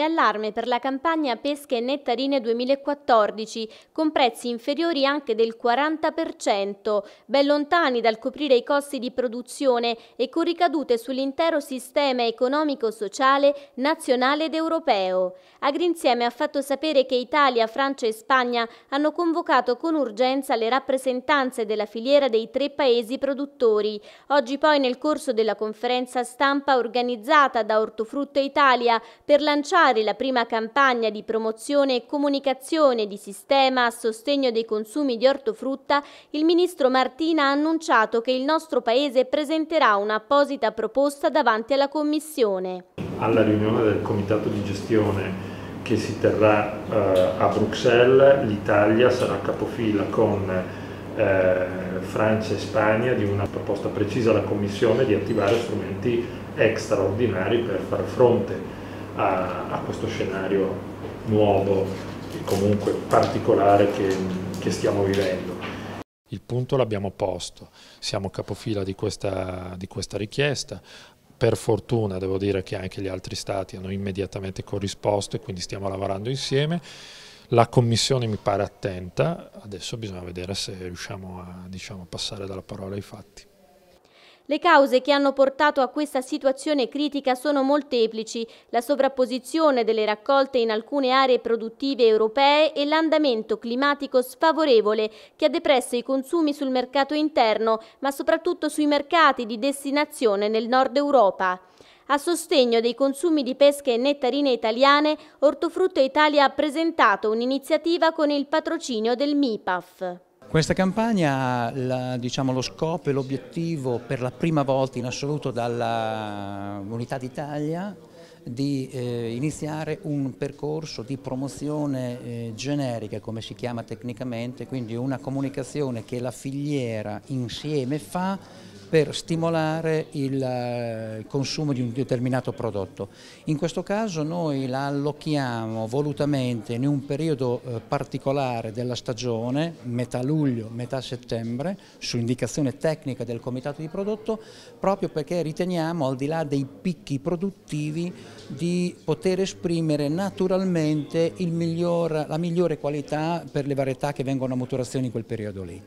e allarme per la campagna Pesche e Nettarine 2014, con prezzi inferiori anche del 40%, ben lontani dal coprire i costi di produzione e con ricadute sull'intero sistema economico-sociale nazionale ed europeo. Agrinsieme ha fatto sapere che Italia, Francia e Spagna hanno convocato con urgenza le rappresentanze della filiera dei tre paesi produttori. Oggi poi nel corso della conferenza stampa organizzata da Ortofrutta Italia per lanciare lanciare la prima campagna di promozione e comunicazione di sistema a sostegno dei consumi di ortofrutta, il ministro Martina ha annunciato che il nostro Paese presenterà un'apposita proposta davanti alla Commissione. Alla riunione del Comitato di Gestione che si terrà eh, a Bruxelles, l'Italia sarà capofila con eh, Francia e Spagna di una proposta precisa alla Commissione di attivare strumenti extraordinari per far fronte a, a questo scenario nuovo e comunque particolare che, che stiamo vivendo. Il punto l'abbiamo posto, siamo capofila di questa, di questa richiesta, per fortuna devo dire che anche gli altri stati hanno immediatamente corrisposto e quindi stiamo lavorando insieme. La Commissione mi pare attenta, adesso bisogna vedere se riusciamo a diciamo, passare dalla parola ai fatti. Le cause che hanno portato a questa situazione critica sono molteplici, la sovrapposizione delle raccolte in alcune aree produttive europee e l'andamento climatico sfavorevole che ha depresso i consumi sul mercato interno, ma soprattutto sui mercati di destinazione nel nord Europa. A sostegno dei consumi di pesche e nettarine italiane, Ortofrutta Italia ha presentato un'iniziativa con il patrocinio del MIPAF. Questa campagna ha diciamo, lo scopo e l'obiettivo per la prima volta in assoluto dall'Unità d'Italia di eh, iniziare un percorso di promozione eh, generica, come si chiama tecnicamente, quindi una comunicazione che la filiera insieme fa per stimolare eh, il consumo di un determinato prodotto. In questo caso noi la allochiamo volutamente in un periodo eh, particolare della stagione, metà luglio, metà settembre, su indicazione tecnica del comitato di prodotto, proprio perché riteniamo al di là dei picchi produttivi di poter esprimere naturalmente miglior, la migliore qualità per le varietà che vengono a maturazione in quel periodo lì.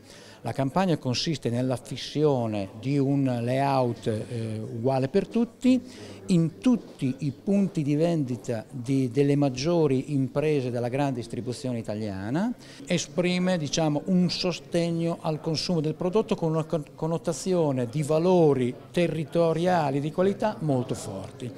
La campagna consiste nella fissione di un layout eh, uguale per tutti, in tutti i punti di vendita di, delle maggiori imprese della grande distribuzione italiana, esprime diciamo, un sostegno al consumo del prodotto con una connotazione di valori territoriali di qualità molto forti.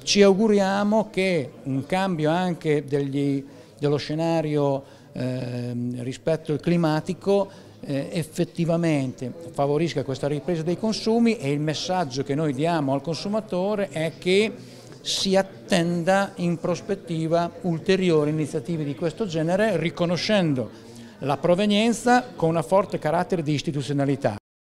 Ci auguriamo che un cambio anche degli, dello scenario Ehm, rispetto al climatico eh, effettivamente favorisca questa ripresa dei consumi e il messaggio che noi diamo al consumatore è che si attenda in prospettiva ulteriori iniziative di questo genere riconoscendo la provenienza con un forte carattere di istituzionalità.